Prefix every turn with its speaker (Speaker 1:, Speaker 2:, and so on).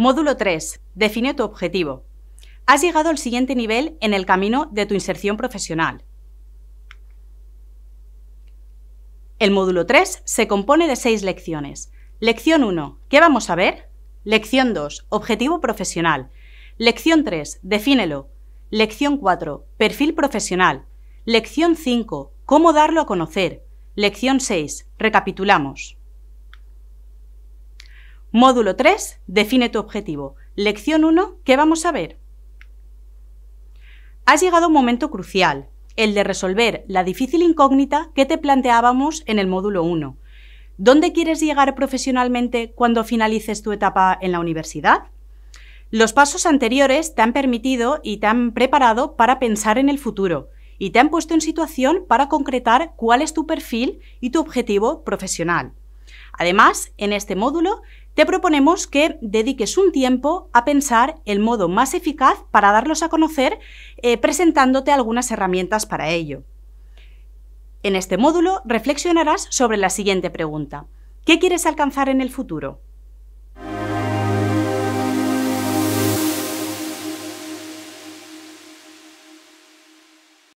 Speaker 1: Módulo 3. Define tu objetivo. Has llegado al siguiente nivel en el camino de tu inserción profesional. El módulo 3 se compone de seis lecciones. Lección 1. ¿Qué vamos a ver? Lección 2. Objetivo profesional. Lección 3. Defínelo. Lección 4. Perfil profesional. Lección 5. Cómo darlo a conocer. Lección 6. Recapitulamos. Módulo 3, define tu objetivo. Lección 1, ¿qué vamos a ver? Has llegado un momento crucial, el de resolver la difícil incógnita que te planteábamos en el módulo 1. ¿Dónde quieres llegar profesionalmente cuando finalices tu etapa en la universidad? Los pasos anteriores te han permitido y te han preparado para pensar en el futuro y te han puesto en situación para concretar cuál es tu perfil y tu objetivo profesional. Además, en este módulo te proponemos que dediques un tiempo a pensar el modo más eficaz para darlos a conocer eh, presentándote algunas herramientas para ello. En este módulo reflexionarás sobre la siguiente pregunta. ¿Qué quieres alcanzar en el futuro?